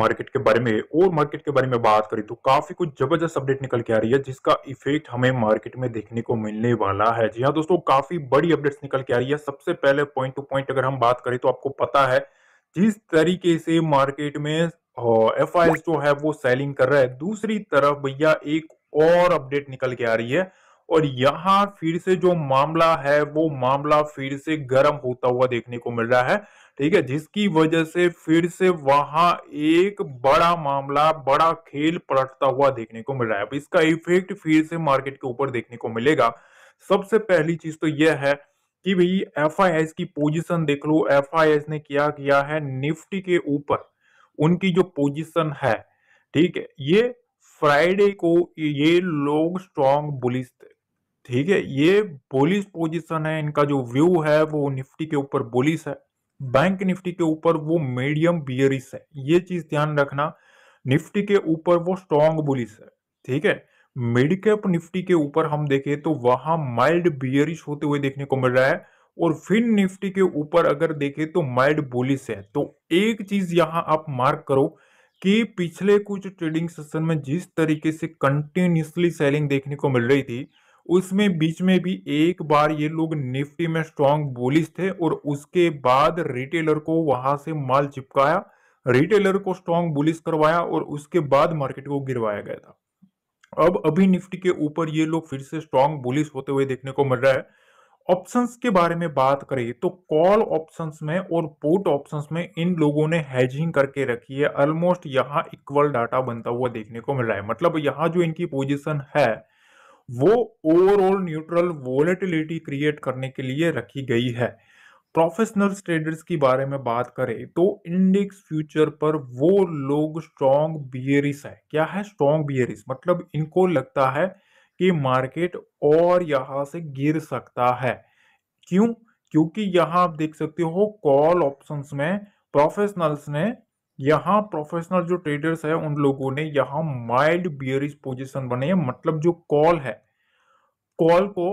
market के बारे में और मार्केट के बारे में बात करें तो काफी कुछ जबरदस्त अपडेट निकल के आ रही है जिसका इफेक्ट हमें मार्केट में देखने को मिलने वाला है जी हाँ दोस्तों काफी बड़ी अपडेट्स निकल के आ रही है सबसे पहले पॉइंट टू पॉइंट अगर हम बात करें तो आपको पता है जिस तरीके से मार्केट में एफ जो है वो सेलिंग कर रहा है दूसरी तरफ भैया एक और अपडेट निकल के आ रही है और यहाँ फिर से जो मामला है वो मामला फिर से गर्म होता हुआ देखने को मिल रहा है ठीक है जिसकी वजह से फिर से वहां एक बड़ा मामला बड़ा खेल पलटता हुआ देखने को मिल रहा है अब इसका इफेक्ट फिर से मार्केट के ऊपर देखने को मिलेगा सबसे पहली चीज तो यह है कि भाई एफ की पोजिशन देख लो एफ ने क्या किया है निफ्टी के ऊपर उनकी जो पोजिशन है ठीक है ये फ्राइडे को ये लोग स्ट्रॉन्ग बुलिस थे ठीक है ये बुलिस पोजीशन है इनका जो व्यू है वो निफ्टी के ऊपर बुलिस है बैंक निफ्टी के ऊपर वो मीडियम बियरिस है ये चीज ध्यान रखना निफ्टी के ऊपर वो स्ट्रॉन्ग बुलिस है ठीक है मिड कैप निफ्टी के ऊपर हम देखें तो वहां माइल्ड बियरिश होते हुए देखने को मिल रहा है और फिन निफ्टी के ऊपर अगर देखें तो माइल्ड बुलिस है तो एक चीज यहां आप मार्क करो कि पिछले कुछ ट्रेडिंग सेशन में जिस तरीके से कंटिन्यूसली सेलिंग देखने को मिल रही थी उसमें बीच में भी एक बार ये लोग निफ्टी में स्ट्रांग बोलिश थे और उसके बाद रिटेलर को वहां से माल चिपकाया रिटेलर को स्ट्रांग बुलिस करवाया और उसके बाद मार्केट को गिरवाया गया था अब अभी निफ्टी के ऊपर ये लोग फिर से स्ट्रांग बोलिस होते हुए देखने को मिल रहा है ऑप्शंस के बारे में बात करें तो कॉल ऑप्शंस में और पोर्ट ऑप्शंस में इन लोगों ने हैजिंग करके रखी है ऑलमोस्ट यहाँ इक्वल डाटा बनता हुआ देखने को मिल रहा है मतलब यहाँ जो इनकी पोजीशन है वो ओवरऑल न्यूट्रल वोलेटिलिटी क्रिएट करने के लिए रखी गई है प्रोफेशनल ट्रेडर्स की बारे में बात करें तो इंडेक्स फ्यूचर पर वो लोग स्ट्रॉन्ग बियरिस है क्या है स्ट्रॉन्ग बियरिस मतलब इनको लगता है कि मार्केट और यहाँ से गिर सकता है क्यों क्योंकि यहाँ आप देख सकते हो कॉल ऑप्शंस में प्रोफेशनल्स ने यहाँ प्रोफेशनल जो ट्रेडर्स है उन लोगों ने यहाँ माइल्ड बियरिज पोजिशन बने है मतलब जो कॉल है कॉल को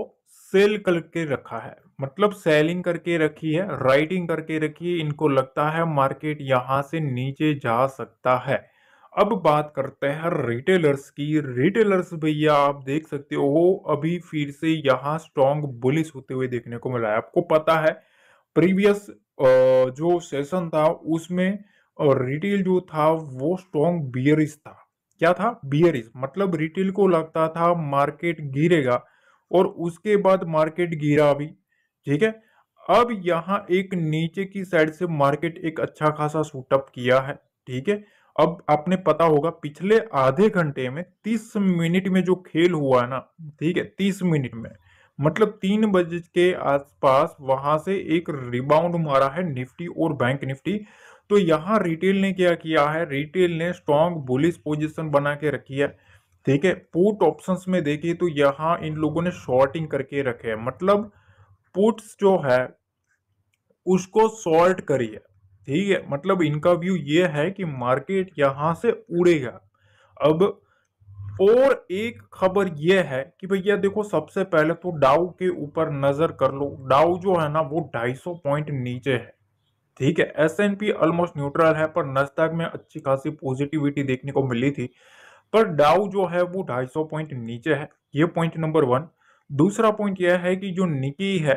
सेल करके रखा है मतलब सेलिंग करके रखी है राइटिंग करके रखी है इनको लगता है मार्केट यहाँ से नीचे जा सकता है अब बात करते हैं रिटेलर्स की रिटेलर्स भैया आप देख सकते हो अभी फिर से यहाँ स्ट्रॉन्ग बुलिस होते हुए देखने को मिला है आपको पता है प्रीवियस जो सेशन था उसमें और रिटेल जो था वो स्ट्रॉन्ग बियरिस था क्या था बियरिस मतलब रिटेल को लगता था मार्केट गिरेगा और उसके बाद मार्केट गिरा भी ठीक है अब यहाँ एक नीचे की साइड से मार्केट एक अच्छा खासा सूटअप किया है ठीक है अब आपने पता होगा पिछले आधे घंटे में तीस मिनट में जो खेल हुआ है ना ठीक है तीस मिनट में मतलब तीन बजे के आसपास वहां से एक रिबाउंड मारा है निफ्टी और बैंक निफ्टी तो यहाँ रिटेल ने क्या किया है रिटेल ने स्ट्रॉन्ग बुलिस पोजिशन बना के रखी है ठीक है पुट ऑप्शंस में देखिए तो यहाँ इन लोगों ने शॉर्टिंग करके रखे है मतलब पुट्स जो है उसको शॉर्ट करिए ठीक है मतलब इनका व्यू ये है कि मार्केट यहाँ से उड़ेगा अब और एक खबर यह है कि भैया देखो सबसे पहले तो डाउ के ऊपर नजर कर लो डाउ जो है ना वो 250 पॉइंट नीचे है ठीक है S N P almost neutral है पर नस्ताक में अच्छी खासी पॉजिटिविटी देखने को मिली थी पर डाउ जो है वो 250 पॉइंट नीचे है ये पॉइंट नंबर वन दूसरा पॉइंट यह है कि जो निकी है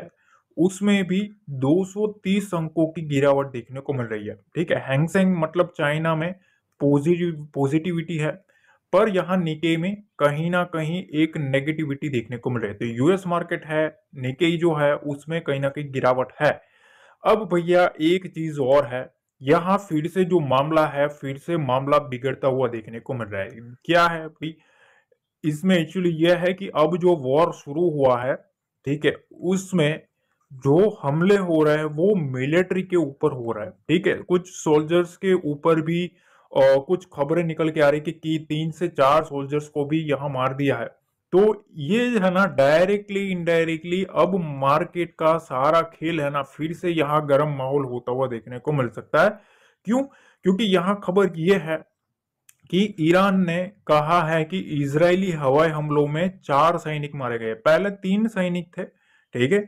उसमें भी 230 अंकों की गिरावट देखने को मिल रही है ठीक है हैंगसेंग मतलब चाइना में पॉजिटिव पॉजिटिविटी है पर यहाँ निके में कहीं ना कहीं एक नेगेटिविटी देखने को मिल रही है तो यूएस मार्केट है निके जो है उसमें कहीं ना कहीं गिरावट है अब भैया एक चीज और है यहाँ फिर से जो मामला है फिर से मामला बिगड़ता हुआ देखने को मिल रहा है क्या है भाई इसमें एक्चुअली यह है कि अब जो वॉर शुरू हुआ है ठीक है उसमें जो हमले हो रहे हैं वो मिलिट्री के ऊपर हो रहा है ठीक है कुछ सोल्जर्स के ऊपर भी आ, कुछ खबरें निकल के आ रही कि, कि तीन से चार सोल्जर्स को भी यहाँ मार दिया है तो ये है ना डायरेक्टली इनडायरेक्टली अब मार्केट का सारा खेल है ना फिर से यहाँ गर्म माहौल होता हुआ देखने को मिल सकता है क्यों क्योंकि यहाँ खबर ये है कि ईरान ने कहा है कि इजरायली हवाई हमलों में चार सैनिक मारे गए पहले तीन सैनिक थे ठीक है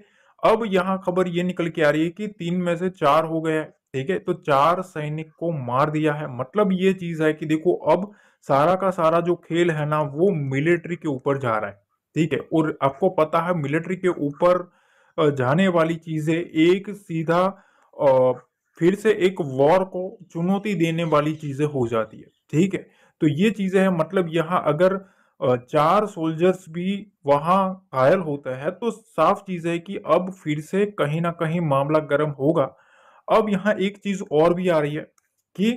अब यहाँ खबर ये निकल के आ रही है कि तीन में से चार हो गए ठीक है तो चार सैनिक को मार दिया है मतलब ये चीज है कि देखो अब सारा का सारा जो खेल है ना वो मिलिट्री के ऊपर जा रहा है ठीक है और आपको पता है मिलिट्री के ऊपर जाने वाली चीजें एक सीधा फिर से एक वॉर को चुनौती देने वाली चीजें हो जाती है ठीक है तो ये चीजें हैं मतलब यहाँ अगर चार सोल्जर्स भी वहां घायल होता है तो साफ चीज है कि अब फिर से कहीं ना कहीं मामला गर्म होगा अब यहाँ एक चीज और भी आ रही है कि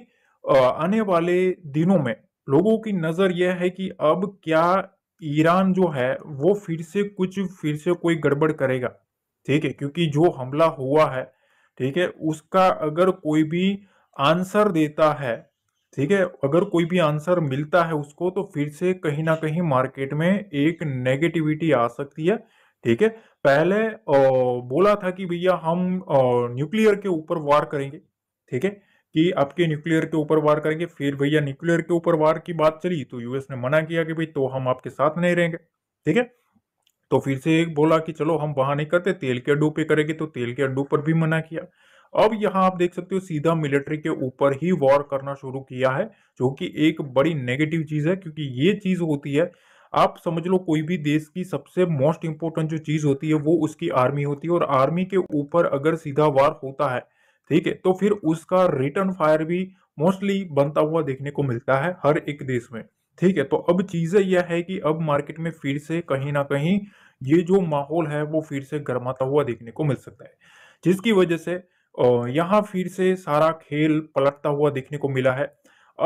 आने वाले दिनों में लोगों की नज़र यह है कि अब क्या ईरान जो है वो फिर से कुछ फिर से कोई गड़बड़ करेगा ठीक है क्योंकि जो हमला हुआ है ठीक है उसका अगर कोई भी आंसर देता है ठीक है अगर कोई भी आंसर मिलता है उसको तो फिर से कहीं ना कहीं मार्केट में एक नेगेटिविटी आ सकती है ठीक है पहले बोला था कि भैया हम न्यूक्लियर के ऊपर वार करेंगे ठीक है कि आपके न्यूक्लियर के ऊपर वार करेंगे फिर भैया न्यूक्लियर के ऊपर वार की बात चली तो यूएस ने मना किया कि भाई तो हम आपके साथ नहीं रहेंगे ठीक है तो फिर से एक बोला कि चलो हम वहां नहीं करते तेल के अड्डू पे करेंगे तो तेल के अड्डू पर भी मना किया अब यहाँ आप देख सकते हो सीधा मिलिट्री के ऊपर ही वॉर करना शुरू किया है जो कि एक बड़ी नेगेटिव चीज है क्योंकि ये चीज होती है आप समझ लो कोई भी देश की सबसे मोस्ट इंपोर्टेंट जो चीज होती है वो उसकी आर्मी होती है और आर्मी के ऊपर अगर सीधा वार होता है ठीक है तो फिर उसका रिटर्न फायर भी मोस्टली बनता हुआ देखने को मिलता है हर एक देश में ठीक है तो अब चीज़ें यह है कि अब मार्केट में फिर से कहीं ना कहीं ये जो माहौल है वो फिर से गर्माता हुआ देखने को मिल सकता है जिसकी वजह से यहाँ फिर से सारा खेल पलटता हुआ देखने को मिला है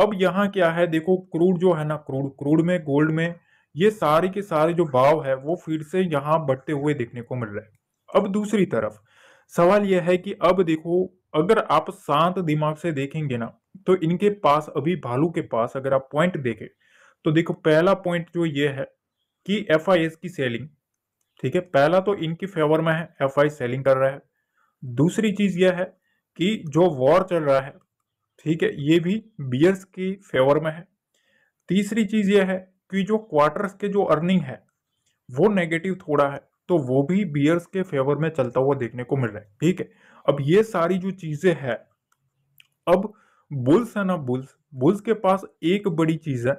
अब यहाँ क्या है देखो क्रूड जो है ना क्रूड क्रूड में गोल्ड में ये सारे के सारे जो भाव है वो फिर से यहाँ बढ़ते हुए देखने को मिल रहा है अब दूसरी तरफ सवाल यह है कि अब देखो अगर आप शांत दिमाग से देखेंगे ना तो इनके पास अभी भालू के पास अगर आप पॉइंट देखें तो देखो पहला पॉइंट जो ये है कि एफ की सेलिंग ठीक है पहला तो इनकी फेवर में है एफ सेलिंग कर रहा है दूसरी चीज यह है कि जो वॉर चल रहा है ठीक है ये भी बियर्स की फेवर में है तीसरी चीज यह है कि जो क्वार्टर्स के जो अर्निंग है वो नेगेटिव थोड़ा है तो वो भी बियर्स के फेवर में चलता हुआ देखने को मिल रहा है ठीक है अब ये सारी जो चीजें है अब बुल्स है ना बुल्स बुल्स के पास एक बड़ी चीज है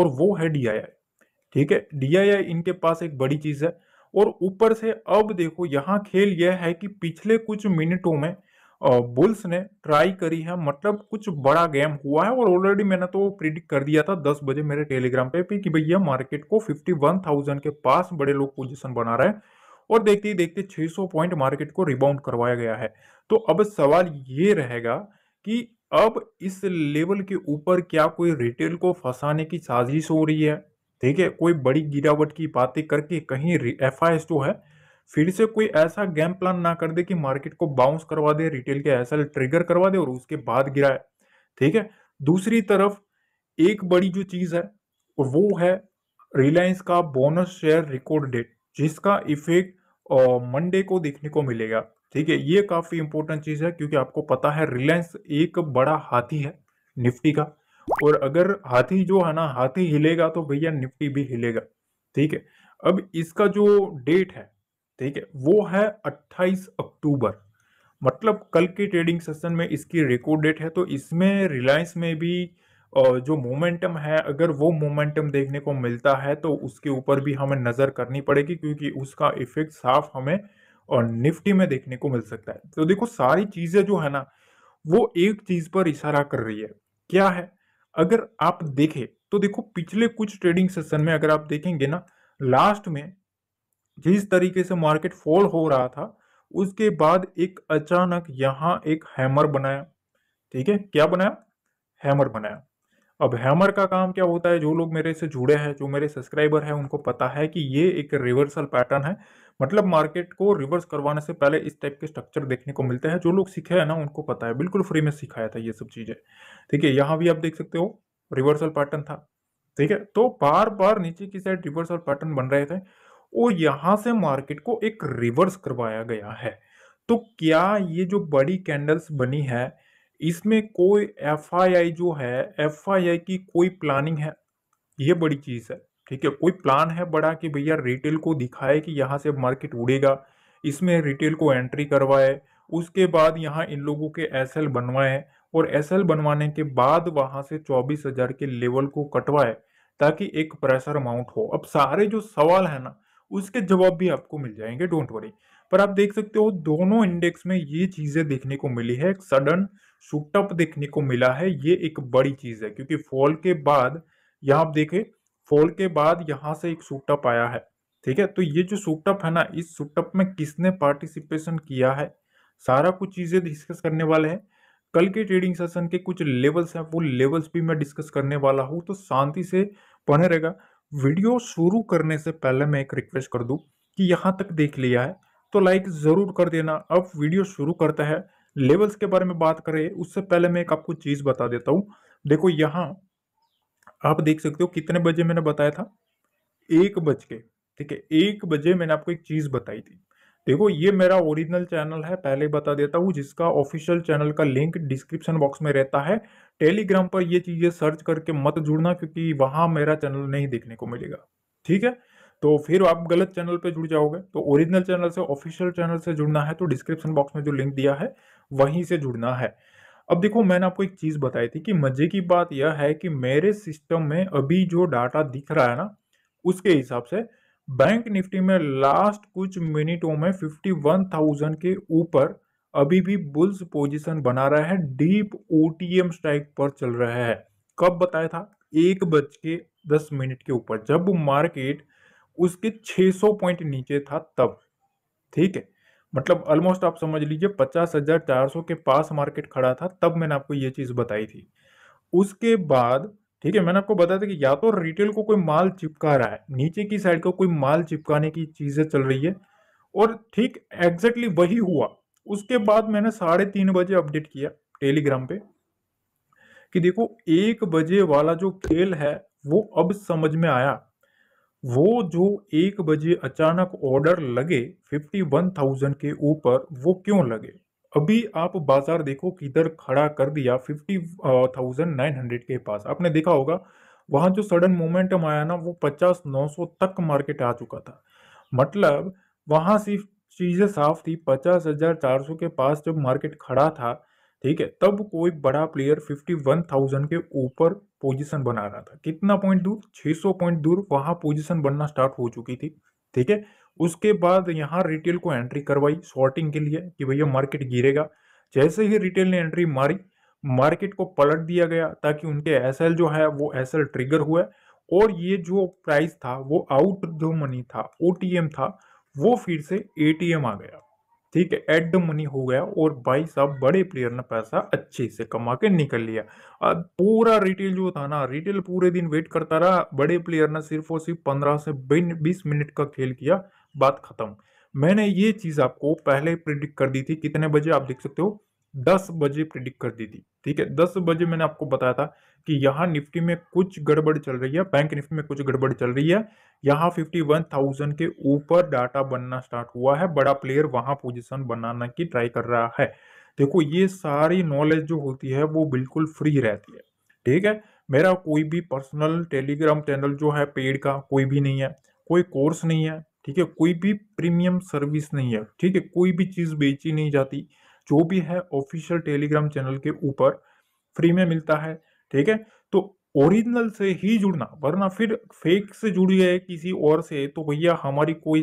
और वो है डीआईआई ठीक है डीआईआई इनके पास एक बड़ी चीज है और ऊपर से अब देखो यहाँ खेल यह है कि पिछले कुछ मिनटों में बुल्स ने ट्राई करी है मतलब कुछ बड़ा गेम हुआ है और ऑलरेडी मैंने तो प्रिडिक्ट कर दिया था 10 बजे मेरे टेलीग्राम पे कि भैया मार्केट को 51,000 के पास बड़े लोग पोजीशन बना रहे हैं और देखते ही देखते 600 पॉइंट मार्केट को रिबाउंड करवाया गया है तो अब सवाल ये रहेगा कि अब इस लेवल के ऊपर क्या कोई रिटेल को फंसाने की साजिश हो रही है ठीक है कोई बड़ी गिरावट की बातें करके कहीं एफ आई जो है फिर से कोई ऐसा गेम प्लान ना कर दे कि मार्केट को बाउंस करवा दे रिटेल के एस ट्रिगर करवा दे और उसके बाद गिराए ठीक है दूसरी तरफ एक बड़ी जो चीज है वो है रिलायंस का बोनस शेयर रिकॉर्ड डेट जिसका इफेक्ट मंडे को देखने को मिलेगा ठीक है ये काफ़ी इंपॉर्टेंट चीज़ है क्योंकि आपको पता है रिलायंस एक बड़ा हाथी है निफ्टी का और अगर हाथी जो है ना हाथी हिलेगा तो भैया निफ्टी भी हिलेगा ठीक है अब इसका जो डेट है ठीक है वो है 28 अक्टूबर मतलब कल के ट्रेडिंग सेशन में इसकी रिकॉर्ड डेट है तो इसमें रिलायंस में भी जो मोमेंटम है अगर वो मोमेंटम देखने को मिलता है तो उसके ऊपर भी हमें नज़र करनी पड़ेगी क्योंकि उसका इफेक्ट साफ हमें और निफ्टी में देखने को मिल सकता है तो देखो सारी चीज़ें जो है ना वो एक चीज़ पर इशारा कर रही है क्या है अगर आप देखें तो देखो पिछले कुछ ट्रेडिंग सेशन में अगर आप देखेंगे ना लास्ट में जिस तरीके से मार्केट फॉल हो रहा था उसके बाद एक अचानक यहाँ एक हैमर बनाया ठीक है क्या बनाया हैमर बनाया अब हैमर का काम क्या होता है जो लोग मेरे से जुड़े हैं जो मेरे सब्सक्राइबर हैं उनको पता है कि ये एक रिवर्सल पैटर्न है मतलब मार्केट को रिवर्स करवाने से पहले इस टाइप के स्ट्रक्चर देखने को मिलते हैं जो लोग सीखे हैं ना उनको पता है बिल्कुल फ्री में सिखाया था ये सब चीज़ें ठीक है यहाँ भी आप देख सकते हो रिवर्सल पैटर्न था ठीक है तो बार बार नीचे की साइड रिवर्सल पैटर्न बन रहे थे और यहाँ से मार्केट को एक रिवर्स करवाया गया है तो क्या ये जो बड़ी कैंडल्स बनी है इसमें कोई एफआईआई जो है एफआईआई की कोई प्लानिंग है ये बड़ी चीज़ है ठीक है कोई प्लान है बड़ा कि भैया रिटेल को दिखाए कि यहाँ से मार्केट उड़ेगा इसमें रिटेल को एंट्री करवाए उसके बाद यहाँ इन लोगों के एस बनवाए और एस बनवाने के बाद वहाँ से चौबीस हजार के लेवल को कटवाए ताकि एक प्रेशर अमाउंट हो अब सारे जो सवाल है ना उसके जवाब भी आपको मिल जाएंगे डोंट वरी पर आप देख सकते हो दोनों इंडेक्स में ये चीज़ें देखने को मिली है एक सडन शूटअप देखने को मिला है ये एक बड़ी चीज है क्योंकि फॉल के बाद यहाँ आप देखें फॉल के बाद यहाँ से एक शूटअप आया है ठीक है तो ये जो शूटअप है ना इस शूटअप में किसने पार्टिसिपेशन किया है सारा कुछ चीजें डिस्कस करने वाले हैं कल के ट्रेडिंग सेशन के कुछ लेवल्स हैं वो लेवल्स भी मैं डिस्कस करने वाला हूँ तो शांति से बने रहेगा वीडियो शुरू करने से पहले मैं एक रिक्वेस्ट कर दूँ कि यहाँ तक देख लिया है तो लाइक ज़रूर कर देना अब वीडियो शुरू करता है लेवल्स के बारे में बात करें उससे पहले मैं एक आपको चीज़ बता देता हूँ देखो यहाँ आप देख सकते हो कितने बजे मैंने बताया था एक बज के ठीक है एक बजे मैंने आपको एक चीज़ बताई थी देखो ये मेरा ओरिजिनल चैनल है पहले बता देता हूँ जिसका ऑफिशियल चैनल का लिंक डिस्क्रिप्शन बॉक्स में रहता है टेलीग्राम पर ये चीज़ें सर्च करके मत जुड़ना क्योंकि वहां मेरा चैनल नहीं देखने को मिलेगा ठीक है तो फिर आप गलत चैनल पे जुड़ जाओगे तो ओरिजिनल चैनल से ऑफिशियल चैनल से जुड़ना है तो डिस्क्रिप्शन बॉक्स में जो लिंक दिया है वहीं से जुड़ना है अब देखो मैंने आपको एक चीज़ बताई थी कि मज़े की बात यह है कि मेरे सिस्टम में अभी जो डाटा दिख रहा है ना उसके हिसाब से बैंक निफ्टी में लास्ट कुछ मिनटों में 51,000 के ऊपर अभी भी बुल्स पोजीशन बना रहा है डीप ओटीएम स्ट्राइक पर चल रहा है कब बताया था एक बज के दस मिनट के ऊपर जब मार्केट उसके 600 पॉइंट नीचे था तब ठीक है मतलब ऑलमोस्ट आप समझ लीजिए पचास हजार चार सौ के पास मार्केट खड़ा था तब मैंने आपको ये चीज बताई थी उसके बाद ठीक है मैंने आपको बताया था कि या तो रिटेल को कोई माल चिपका रहा है नीचे की साइड को कोई माल चिपकाने की चीजें चल रही है और ठीक एग्जैक्टली वही हुआ उसके बाद मैंने साढ़े तीन बजे अपडेट किया टेलीग्राम पे कि देखो एक बजे वाला जो खेल है वो अब समझ में आया वो जो एक बजे अचानक ऑर्डर लगे फिफ्टी वन थाउजेंड के ऊपर वो क्यों लगे अभी आप बाजार देखो किधर खड़ा कर दिया फिफ्टी थाउजेंड नाइन हंड्रेड के पास आपने देखा होगा वहाँ जो सडन मोमेंटम आया ना वो पचास नौ सौ तक मार्केट आ चुका था मतलब वहां सिर्फ चीज़ें साफ थी पचास हजार चार सौ के पास जब मार्केट खड़ा था ठीक है तब कोई बड़ा प्लेयर 51,000 के ऊपर पोजीशन बना रहा था कितना पॉइंट दूर 600 पॉइंट दूर वहां पोजीशन बनना स्टार्ट हो चुकी थी ठीक है उसके बाद यहाँ रिटेल को एंट्री करवाई शॉर्टिंग के लिए कि भैया मार्केट गिरेगा जैसे ही रिटेल ने एंट्री मारी मार्केट को पलट दिया गया ताकि उनके एस जो है वो एस ट्रिगर हुआ और ये जो प्राइस था वो आउट जो मनी था ओ था वो फिर से ए आ गया ठीक है एड मनी हो गया और भाई साहब बड़े प्लेयर ने पैसा अच्छे से कमा के निकल लिया अब पूरा रिटेल जो था ना रिटेल पूरे दिन वेट करता रहा बड़े प्लेयर ने सिर्फ और सिर्फ पंद्रह से बीस मिनट का खेल किया बात खत्म मैंने ये चीज़ आपको पहले प्रिडिक्ट कर दी थी कितने बजे आप देख सकते हो 10 बजे प्रिडिक्ट कर दी थी ठीक है 10 बजे मैंने आपको बताया था कि यहाँ निफ्टी में कुछ गड़बड़ चल रही है बैंक निफ्टी में कुछ गड़बड़ चल रही है यहाँ 51,000 के ऊपर डाटा बनना स्टार्ट हुआ है बड़ा प्लेयर वहां पोजीशन बनाने की ट्राई कर रहा है देखो ये सारी नॉलेज जो होती है वो बिल्कुल फ्री रहती है ठीक है मेरा कोई भी पर्सनल टेलीग्राम चैनल जो है पेड का कोई भी नहीं है कोई कोर्स नहीं है ठीक है कोई भी प्रीमियम सर्विस नहीं है ठीक है कोई भी चीज़ बेची नहीं जाती जो भी है ऑफिशियल टेलीग्राम चैनल के ऊपर फ्री में मिलता है ठीक है तो ओरिजिनल से ही जुड़ना वरना फिर फेक से जुड़ गए किसी और से तो भैया हमारी कोई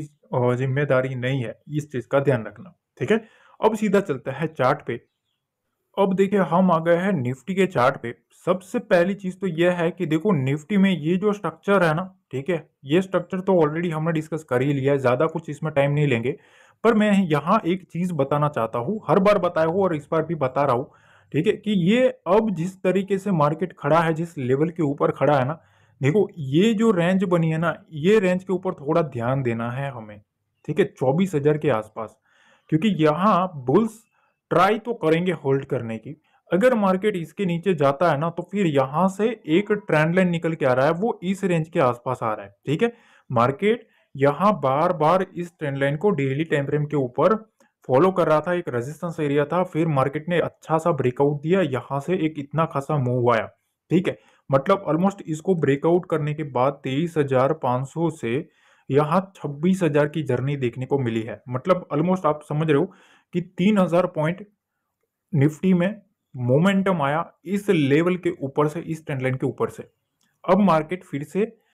जिम्मेदारी नहीं है इस चीज का ध्यान रखना ठीक है अब सीधा चलता है चार्ट पे अब देखिए हम आ गए हैं निफ्टी के चार्ट पे सबसे पहली चीज तो यह है कि देखो निफ्टी में ये जो स्ट्रक्चर है ना ठीक है ये स्ट्रक्चर तो ऑलरेडी हमने डिस्कस कर ही लिया है ज्यादा कुछ इसमें टाइम नहीं लेंगे पर मैं यहाँ एक चीज बताना चाहता हूँ हर बार बताया हूँ और इस बार भी बता रहा हूँ ठीक है कि ये अब जिस तरीके से मार्केट खड़ा है जिस लेवल के ऊपर खड़ा है ना देखो ये जो रेंज बनी है ना ये रेंज के ऊपर थोड़ा ध्यान देना है हमें ठीक है चौबीस हजार के आसपास क्योंकि यहाँ बुल्स ट्राई तो करेंगे होल्ड करने की अगर मार्केट इसके नीचे जाता है ना तो फिर यहाँ से एक ट्रेंड लाइन निकल के आ रहा है वो इस रेंज के आसपास आ रहा है ठीक है मार्केट यहाँ बार बार इस ट्रेंड लाइन को डेली टाइम फ्रेम के ऊपर फॉलो कर रहा था एक रेजिस्टेंस एरिया था फिर मार्केट ने अच्छा सा ब्रेकआउट दिया यहाँ से एक इतना खासा मूव आया ठीक है मतलब ऑलमोस्ट इसको ब्रेकआउट करने के बाद तेईस हजार पाँच सौ से यहाँ छब्बीस हजार की जर्नी देखने को मिली है मतलब ऑलमोस्ट आप समझ रहे हो कि तीन हजार पॉइंट निफ्टी में मोमेंटम आया इस लेवल के ऊपर से इस ट्रेंड लाइन के ऊपर से अब मार्केट फिर से